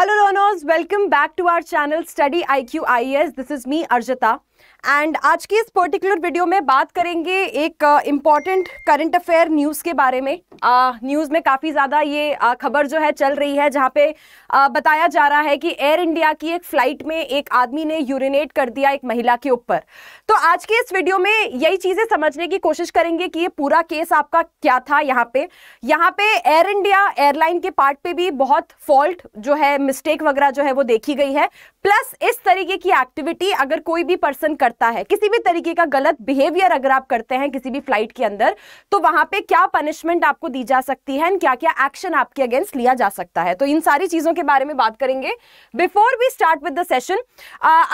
Hello learners, welcome back to our channel Study IQ IES. This is me Arjata. And आज की इस particular video में बात करेंगे एक इम्पॉर्टेंट करंट अफेयर न्यूज़ के बारे में न्यूज़ uh, में काफ़ी ज़्यादा ये uh, खबर जो है चल रही है जहाँ पे uh, बताया जा रहा है कि एयर इंडिया की एक फ़्लाइट में एक आदमी ने यूरिनेट कर दिया एक महिला के ऊपर तो आज के इस वीडियो में यही चीज़ें समझने की कोशिश करेंगे कि ये पूरा केस आपका क्या था यहाँ पे यहाँ पे एयर इंडिया एयरलाइन के पार्ट पे भी बहुत फॉल्ट जो है मिस्टेक वगैरह जो है वो देखी गई है प्लस इस तरीके की एक्टिविटी अगर कोई भी पर्सन पर्सन करता है किसी भी तरीके का गलत बिहेवियर अगर आप करते हैं किसी भी फ्लाइट के अंदर तो वहां पे क्या पनिशमेंट आपको दी जा सकती है क्या क्या एक्शन आपके अगेंस्ट लिया जा सकता है तो इन सारी चीजों के बारे में बात करेंगे before we start with the session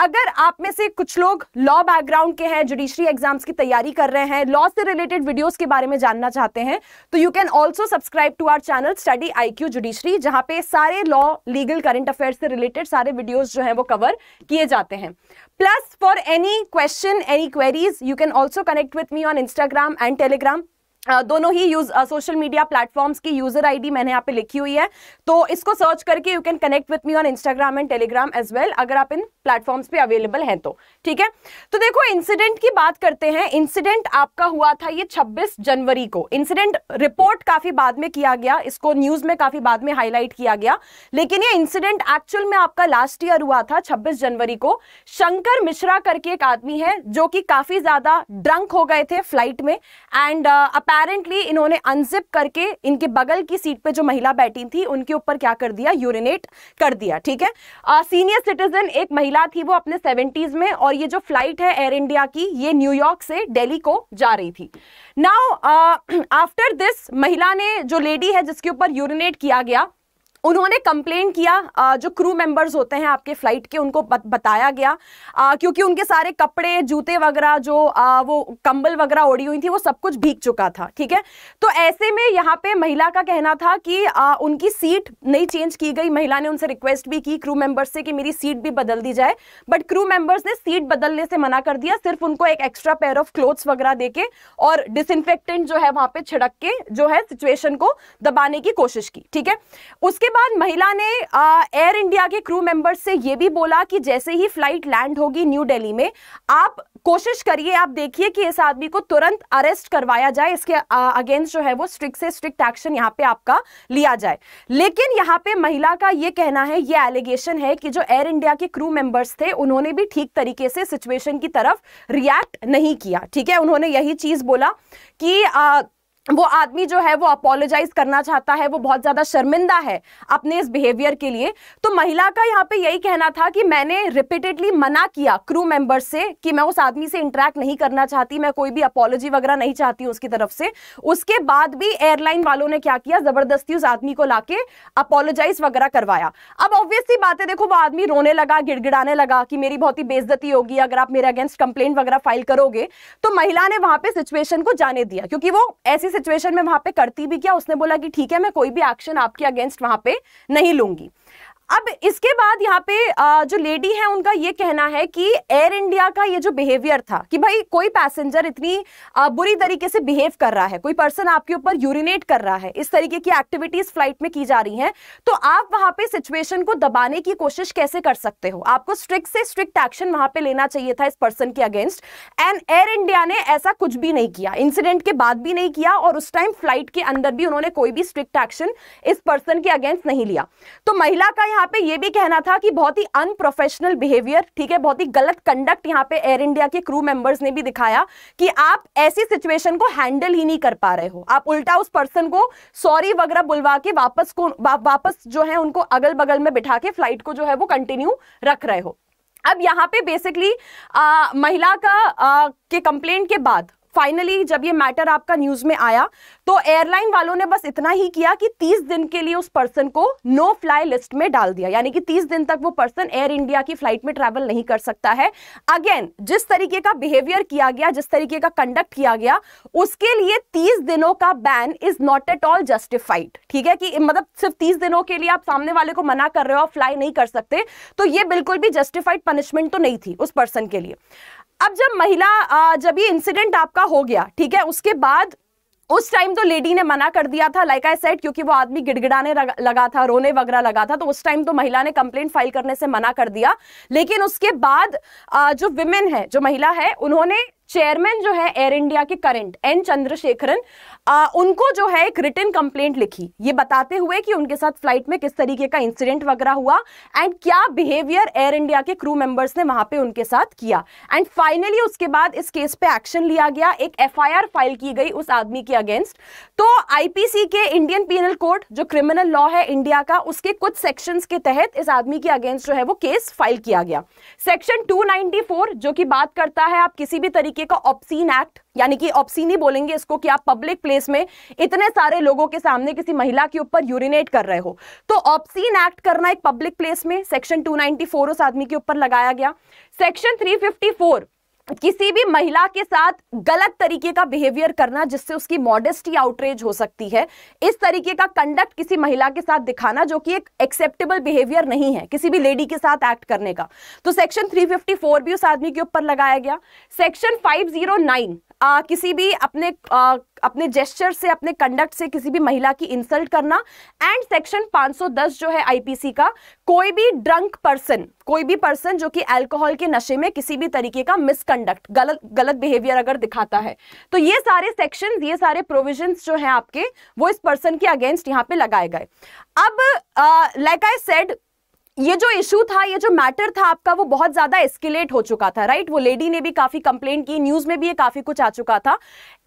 अगर आप में से कुछ लोग लॉ बैकग्राउंड के हैं जुडिशरी एग्जाम्स की तैयारी कर रहे हैं लॉ से रिलेटेड वीडियोस के बारे में जानना चाहते हैं तो you can also subscribe to our channel Study I Q judiciary जहां पे सारे लॉ लीगल करंट अफेयर्स से रिलेटेड सारे वीडियोज जो है वो कवर किए जाते हैं plus for any any question, any queries, you can also connect with me on Instagram and Telegram. Uh, दोनों ही यूज सोशल मीडिया प्लेटफॉर्म्स की यूजर आईडी मैंने यहाँ पे लिखी हुई है तो इसको सर्च करके you can connect with me on Instagram and Telegram as well अगर आप इन प्लेटफॉर्म्स पे अवेलेबल हैं तो ठीक है तो देखो इंसिडेंट की बात करते हैं इंसिडेंट आपका हुआ था ये 26 जनवरी को इंसिडेंट रिपोर्ट काफी बाद में किया गया इसको न्यूज में काफी बाद में हाईलाइट किया गया लेकिन ये इंसिडेंट एक्चुअल में आपका लास्ट ईयर हुआ था 26 जनवरी को शंकर मिश्रा करके एक आदमी है जो कि काफी ज्यादा ड्रंक हो गए थे फ्लाइट में एंड अपेरेंटली uh, इन्होंने अनजिप करके इनके बगल की सीट पे जो महिला बैठी थी उनके ऊपर क्या कर दिया यूरिनेट कर दिया ठीक है सीनियर uh, सिटीजन एक महिला महिला थी वो अपने सेवेंटीज में और ये जो फ्लाइट है एयर इंडिया की ये न्यूयॉर्क से दिल्ली को जा रही थी नाउ आफ्टर दिस महिला ने जो लेडी है जिसके ऊपर यूरिनेट किया गया उन्होंने कंप्लेन किया जो क्रू मेंबर्स होते हैं आपके फ्लाइट के उनको बताया गया क्योंकि उनके सारे कपड़े जूते वगैरह जो वो कंबल वगैरह ओढ़ी हुई थी वो सब कुछ भीग चुका था ठीक है तो ऐसे में यहाँ पे महिला का कहना था कि उनकी सीट नहीं चेंज की गई महिला ने उनसे रिक्वेस्ट भी की क्रू मेंबर्स से कि मेरी सीट भी बदल दी जाए बट क्रू मेंबर्स ने सीट बदलने से मना कर दिया सिर्फ उनको एक एक्स्ट्रा पेयर ऑफ क्लोथ्स वगैरह देके और डिसइनफेक्टेंट जो है वहां पे छिड़क के जो है सिचुएशन को दबाने की कोशिश की ठीक है उसके बाद महिला ने एयर इंडिया के क्रू मेंबर्स से यह भी बोला कि जैसे ही फ्लाइट लैंड होगी न्यू दिल्ली में आप कोशिश करिए आप देखिए कि इस आदमी को तुरंत अरेस्ट करवाया जाए इसके अगेंस्ट जो है वो स्ट्रिक्ट से स्ट्रिक्ट एक्शन यहाँ पे आपका लिया जाए लेकिन यहाँ पे महिला का ये कहना है ये एलिगेशन है कि जो एयर इंडिया के क्रू मेंबर्स थे उन्होंने भी ठीक तरीके से सिचुएशन की तरफ रिएक्ट नहीं किया ठीक है उन्होंने यही चीज बोला कि आ, वो आदमी जो है वो अपोलोजाइज करना चाहता है वो बहुत ज्यादा शर्मिंदा है अपने इस बिहेवियर के लिए तो महिला का यहाँ पे यही कहना था कि मैंने रिपीटेडली मना किया क्रू मेंबर से कि मैं उस आदमी से इंटरेक्ट नहीं करना चाहती मैं कोई भी अपोलॉजी वगैरह नहीं चाहती हूँ उसकी तरफ से उसके बाद भी एयरलाइन वालों ने क्या किया जबरदस्ती उस आदमी को लाके अपोलोजाइज वगैरह करवाया अब ऑब्वियसली बातें देखो वो आदमी रोने लगा गिड़गिड़ाने लगा कि मेरी बहुत ही बेजती होगी अगर आप मेरे अगेंस्ट कंप्लेन वगैरह फाइल करोगे तो महिला ने वहां पर सिचुएशन को जाने दिया क्योंकि वो ऐसी सिचुएशन में वहां पे करती भी क्या उसने बोला कि ठीक है मैं कोई भी एक्शन आपके अगेंस्ट वहां पे नहीं लूंगी अब इसके बाद यहाँ पे जो लेडी है उनका ये कहना है कि एयर इंडिया का ये जो बिहेवियर था कि भाई कोई पैसेंजर इतनी बुरी तरीके से बिहेव कर रहा है कोई पर्सन आपके ऊपर यूरिनेट कर रहा है इस तरीके की एक्टिविटीज फ्लाइट में की जा रही हैं तो आप वहां पे सिचुएशन को दबाने की कोशिश कैसे कर सकते हो आपको स्ट्रिक्ट से स्ट्रिक्ट एक्शन वहां पर लेना चाहिए था इस पर्सन के अगेंस्ट एंड एयर इंडिया ने ऐसा कुछ भी नहीं किया इंसिडेंट के बाद भी नहीं किया और उस टाइम फ्लाइट के अंदर भी उन्होंने कोई भी स्ट्रिक्ट एक्शन इस पर्सन के अगेंस्ट नहीं लिया तो महिला का यहाँ पे ये भी कहना था कि बहुत ही अनप्रोफेशनल बिहेवियर ठीक है बहुत ही गलत कंडक्ट यहाँ पे एयर इंडिया के क्रू मेंबर्स ने भी दिखाया कि आप ऐसी सिचुएशन को हैंडल ही नहीं कर पा रहे हो आप उल्टा उस पर्सन को सॉरी वगैरह बुलवा के वापस को वा, वापस जो है उनको अगल बगल में बिठा के फ्लाइट को जो है वो कंटिन्यू रख रहे हो अब यहाँ पे बेसिकली महिला का आ, के कंप्लेंट के बाद फाइनली जब ये मैटर आपका न्यूज में आया तो एयरलाइन वालों ने बस इतना ही किया कि 30 दिन के लिए उस पर्सन को नो फ्लाई लिस्ट में डाल दिया यानी कि 30 दिन तक वो पर्सन एयर इंडिया की फ्लाइट में ट्रैवल नहीं कर सकता है अगेन जिस तरीके का बिहेवियर किया गया जिस तरीके का कंडक्ट किया गया उसके लिए तीस दिनों का ban is not at all justified ठीक है कि मतलब सिर्फ तीस दिनों के लिए आप सामने वाले को मना कर रहे हो फ्लाई नहीं कर सकते तो ये बिल्कुल भी जस्टिफाइड पनिशमेंट तो नहीं थी उस पर्सन के लिए अब जब महिला जब ये इंसिडेंट आपका हो गया ठीक है उसके बाद उस टाइम तो लेडी ने मना कर दिया था लाइक आई सेट क्योंकि वो आदमी गिड़गिड़ाने लगा था रोने वगैरह लगा था तो उस टाइम तो महिला ने कंप्लेंट फाइल करने से मना कर दिया लेकिन उसके बाद जो विमेन है जो महिला है उन्होंने चेयरमैन जो है एयर इंडिया के करंट एन चंद्रशेखरन उनको जो है एक रिटर्न कंप्लेंट लिखी ये बताते हुए कि उनके साथ फ्लाइट में किस तरीके का इंसिडेंट वगैरह हुआ एंड क्या बिहेवियर एयर इंडिया के क्रू मेंबर्स ने वहां पे उनके साथ किया एंड फाइनली उसके बाद इस केस पे एक्शन लिया गया एक एफ फाइल की गई उस आदमी के अगेंस्ट तो आईपीसी के इंडियन पीनल कोड जो क्रिमिनल लॉ है इंडिया का उसके कुछ सेक्शन के तहत इस आदमी के अगेंस्ट जो है वो केस फाइल किया गया सेक्शन टू जो कि बात करता है आप किसी भी तरीके तरीके का ऑप्सीन एक्ट यानी कि ऑप्सीन ही बोलेंगे इसको कि आप पब्लिक प्लेस में इतने सारे लोगों के सामने किसी महिला के ऊपर यूरिनेट कर रहे हो तो ऑप्सीन एक्ट करना एक पब्लिक प्लेस में सेक्शन 294 उस आदमी के ऊपर लगाया गया सेक्शन 354 किसी भी महिला के साथ गलत तरीके का बिहेवियर करना जिससे उसकी मॉडेस्टी आउटरेज हो सकती है इस तरीके का कंडक्ट किसी महिला के साथ दिखाना जो कि एक एक्सेप्टेबल बिहेवियर नहीं है किसी भी लेडी के साथ एक्ट करने का तो सेक्शन 354 भी उस आदमी के ऊपर लगाया गया सेक्शन 509 आ, किसी भी अपने आ, अपने जेस्चर से अपने कंडक्ट से किसी भी महिला की इंसल्ट करना एंड सेक्शन 510 जो है आईपीसी का कोई भी ड्रंक पर्सन कोई भी पर्सन जो कि अल्कोहल के नशे में किसी भी तरीके का मिसकंडक्ट गलत गलत बिहेवियर अगर दिखाता है तो ये सारे सेक्शन ये सारे प्रोविजन जो हैं आपके वो इस पर्सन के अगेंस्ट यहाँ पे लगाए गए अब लाइक आई सेड ये जो इशू था ये जो मैटर था आपका वो बहुत ज्यादा एस्केलेट हो चुका था राइट वो लेडी ने भी काफी कंप्लेन की न्यूज में भी ये काफी कुछ आ चुका था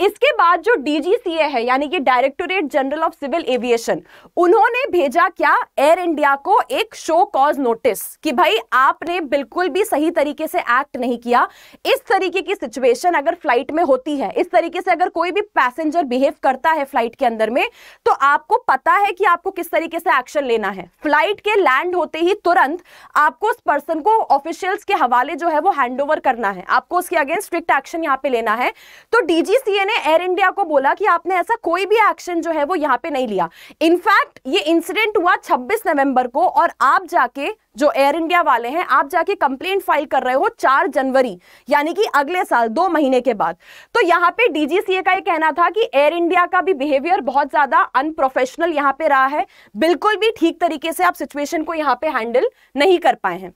इसके बाद जो डीजीसीए है यानी कि directorate general of civil aviation उन्होंने भेजा क्या एयर इंडिया को एक शो कॉज नोटिस कि भाई आपने बिल्कुल भी सही तरीके से एक्ट नहीं किया इस तरीके की सिचुएशन अगर फ्लाइट में होती है इस तरीके से अगर कोई भी पैसेंजर बिहेव करता है फ्लाइट के अंदर में तो आपको पता है कि आपको किस तरीके से एक्शन लेना है फ्लाइट के लैंड होते ही तुरंत आपको उस पर्सन को ऑफिशियल्स के हवाले जो है वो हैंड ओवर करना है आपको उसके अगेंस्ट स्ट्रिक्ट एक्शन यहाँ पे लेना है तो डीजीसीए ने एयर इंडिया को बोला कि आपने ऐसा कोई भी एक्शन जो है वो यहाँ पे नहीं लिया इनफैक्ट ये इंसिडेंट हुआ छब्बीस नवंबर को और आप जाके जो एयर इंडिया वाले हैं आप जाके कंप्लेंट फाइल कर रहे हो चार जनवरी यानी कि अगले साल दो महीने के बाद तो यहाँ पे डीजीसीए का ये कहना था कि एयर इंडिया का भी बिहेवियर बहुत ज्यादा अनप्रोफेशनल यहाँ पे रहा है बिल्कुल भी ठीक तरीके से आप सिचुएशन को यहाँ पे हैंडल नहीं कर पाए हैं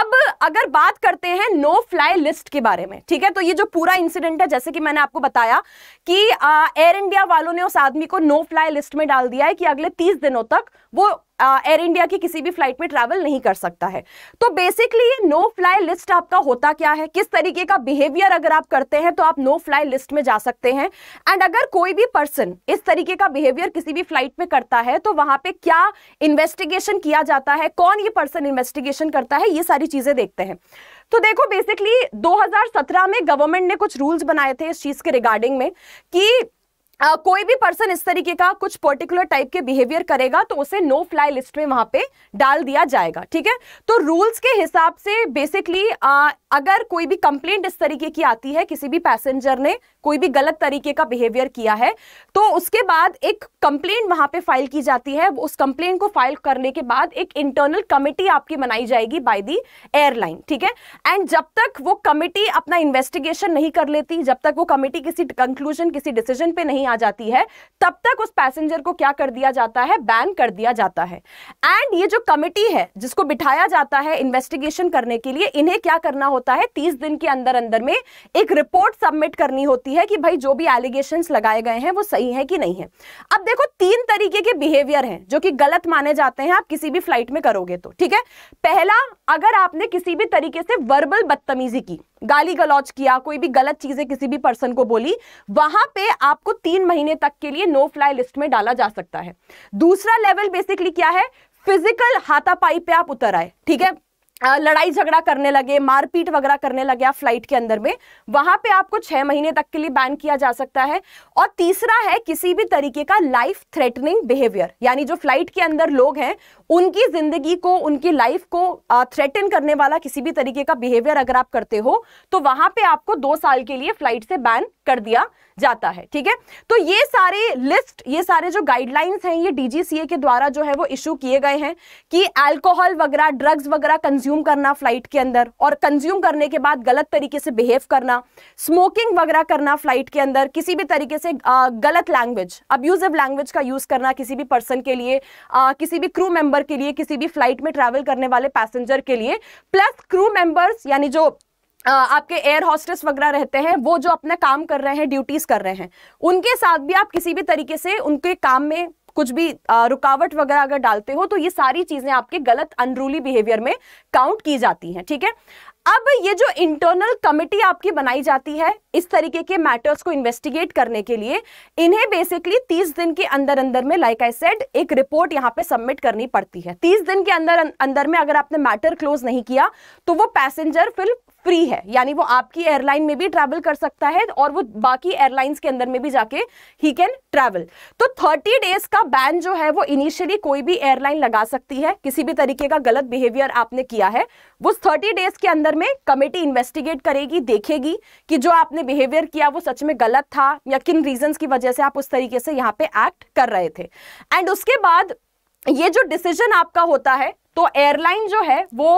अब अगर बात करते हैं नो फ्लाई लिस्ट के बारे में ठीक है तो ये जो पूरा इंसिडेंट है जैसे कि मैंने आपको बताया कि एयर इंडिया वालों ने उस आदमी को नो फ्लाई लिस्ट में डाल दिया है कि अगले तीस दिनों तक वो एयर इंडिया की किसी भी फ्लाइट में ट्रैवल नहीं कर सकता है तो बेसिकली ये नो फ्लाई लिस्ट आपका होता क्या है किस तरीके का बिहेवियर अगर आप करते हैं तो आप नो फ्लाई लिस्ट में जा सकते हैं एंड अगर कोई भी पर्सन इस तरीके का बिहेवियर किसी भी फ्लाइट में करता है तो वहां पे क्या इन्वेस्टिगेशन किया जाता है कौन ये पर्सन इन्वेस्टिगेशन करता है ये सारी चीजें देखते हैं तो देखो बेसिकली 2017 में गवर्नमेंट ने कुछ रूल्स बनाए थे इस चीज के रिगार्डिंग में कि आ, कोई भी पर्सन इस तरीके का कुछ पर्टिकुलर टाइप के बिहेवियर करेगा तो उसे नो फ्लाई लिस्ट में वहां पे डाल दिया जाएगा ठीक है तो रूल्स के हिसाब से बेसिकली अगर कोई भी कंप्लेंट इस तरीके की आती है किसी भी पैसेंजर ने कोई भी गलत तरीके का बिहेवियर किया है तो उसके बाद एक कंप्लेंट वहां पे फाइल की जाती है उस कंप्लेंट को फाइल करने के बाद एक इंटरनल कमिटी आपकी बनाई जाएगी बाय दी एयरलाइन ठीक है एंड जब तक वो कमेटी अपना इन्वेस्टिगेशन नहीं कर लेती जब तक वो कमेटी किसी कंक्लूजन किसी डिसीजन पे नहीं नहीं आ जाती है तब तक उस पैसेंजर को क्या कर दिया जाता है बैन कर दिया जाता है एंड ये जो कमिटी है जिसको बिठाया जाता है इन्वेस्टिगेशन करने के लिए इन्हें क्या करना होता है तीस दिन के अंदर अंदर में एक रिपोर्ट सबमिट करनी होती है कि भाई जो भी एलिगेशन लगाए गए हैं वो सही है कि नहीं है अब देखो तीन तरीके के बिहेवियर हैं जो कि गलत माने जाते हैं आप किसी भी फ्लाइट में करोगे तो ठीक है पहला अगर आपने किसी भी तरीके से वर्बल बदतमीजी की गाली गलौच किया कोई भी गलत चीजें किसी भी पर्सन को बोली वहां पे आपको तीन महीने तक के लिए नो फ्लाई लिस्ट में डाला जा सकता है दूसरा लेवल बेसिकली क्या है फिजिकल हाथापाई पे आप उतर आए ठीक है लड़ाई झगड़ा करने लगे मारपीट वगैरह करने लगे आप फ्लाइट के अंदर में वहां पे आपको छह महीने तक के लिए बैन किया जा सकता है और तीसरा है किसी भी तरीके का लाइफ थ्रेटनिंग बिहेवियर यानी जो फ्लाइट के अंदर लोग हैं उनकी जिंदगी को उनकी लाइफ को थ्रेटन करने वाला किसी भी तरीके का बिहेवियर अगर आप करते हो तो वहां पर आपको दो साल के लिए फ्लाइट से बैन कर दिया जाता है ठीक है तो ये सारे लिस्ट ये सारे जो गाइडलाइंस हैं ये डीजीसीए के द्वारा जो है वो इशू किए गए हैं कि अल्कोहल वगैरह ड्रग्स वगैरह कंज्यूम करना फ्लाइट के अंदर और कंज्यूम करने के बाद गलत तरीके से बिहेव करना स्मोकिंग वगैरह करना फ्लाइट के अंदर किसी भी तरीके से आ, गलत लैंग्वेज अब्यूजिव लैंग्वेज का यूज करना किसी भी पर्सन के लिए आ, किसी भी क्रू मेंबर के लिए किसी भी फ्लाइट में ट्रेवल करने वाले पैसेंजर के लिए प्लस क्रू मेंबर्स यानी जो आपके एयर हॉस्टेस वगैरह रहते हैं वो जो अपना काम कर रहे हैं ड्यूटीज कर रहे हैं उनके साथ भी आप किसी भी तरीके से उनके काम में कुछ भी रुकावट वगैरह अगर डालते हो तो ये सारी चीजें आपके गलत अनरूली बिहेवियर में काउंट की जाती हैं ठीक है अब ये जो इंटरनल कमिटी आपकी बनाई जाती है इस तरीके के मैटर्स को इन्वेस्टिगेट करने के लिए इन्हें बेसिकली तीस दिन के अंदर अंदर में लाइक आई सेड एक रिपोर्ट यहाँ पे सबमिट करनी पड़ती है तीस दिन के अंदर अं-, अंदर में अगर आपने मैटर क्लोज नहीं किया तो वो पैसेंजर फिर फ्री है यानी वो आपकी एयरलाइन में भी ट्रैवल कर सकता है और वो बाकी एयरलाइंस के अंदर में भी जाके ही कैन ट्रैवल तो थर्टी डेज का बैन जो है वो इनिशियली कोई भी एयरलाइन लगा सकती है किसी भी तरीके का गलत बिहेवियर आपने किया है वो थर्टी डेज के अंदर में कमेटी इन्वेस्टिगेट करेगी देखेगी कि जो आपने बिहेवियर किया वो सच में गलत था या किन रीजन की वजह से आप उस तरीके से यहाँ पे एक्ट कर रहे थे एंड उसके बाद ये जो डिसीजन आपका होता है तो एयरलाइन जो है वो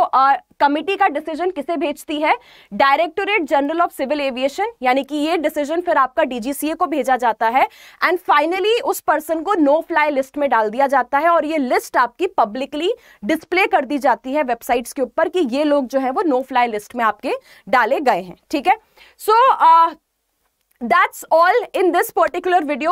कमिटी का डिसीजन किसे भेजती है directorate general of civil aviation यानी कि ये डिसीजन फिर आपका डीजीसीए को भेजा जाता है एंड फाइनली उस पर्सन को नो फ्लाई लिस्ट में डाल दिया जाता है और ये लिस्ट आपकी पब्लिकली डिस्प्ले कर दी जाती है वेबसाइट्स के ऊपर कि ये लोग जो है वो नो फ्लाई लिस्ट में आपके डाले गए हैं ठीक है so so, uh, that's all in this particular video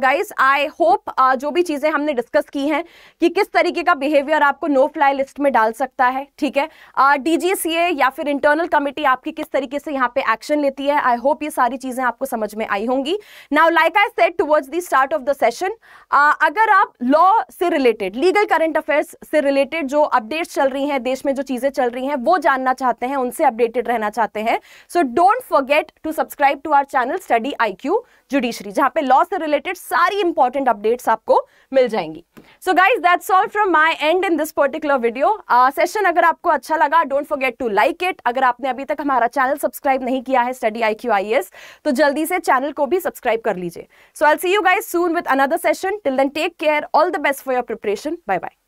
guys I hope जो भी चीज़ें हमने डिस्कस की हैं कि किस तरीके का बिहेवियर आपको नो फ्लाई लिस्ट में डाल सकता है ठीक है सी uh, ए या फिर इंटरनल कमिटी आपकी किस तरीके से यहाँ पे एक्शन लेती है आई होप ये सारी चीज़ें आपको समझ में आई होंगी now like I said towards the start of the session अगर आप लॉ से रिलेटेड लीगल करेंट अफेयर्स से रिलेटेड जो अपडेट्स चल रही हैं देश में जो चीज़ें चल रही हैं वो जानना चाहते हैं उनसे अपडेटेड रहना चाहते हैं so don't forget to subscribe to our channel channel Study IQ judiciary जहां पे लॉ से रिलेटेड सारी इंपॉर्टेंट अपडेट्स आपको मिल जाएंगी so guys that's all from my end in this particular video session अगर आपको अच्छा लगा don't forget to like it अगर आपने अभी तक हमारा चैनल सब्सक्राइब नहीं किया है Study I Q I S तो जल्दी से चैनल को भी सब्सक्राइब कर लीजिए so I see you guys soon with another session till then take care all the best for your preparation bye bye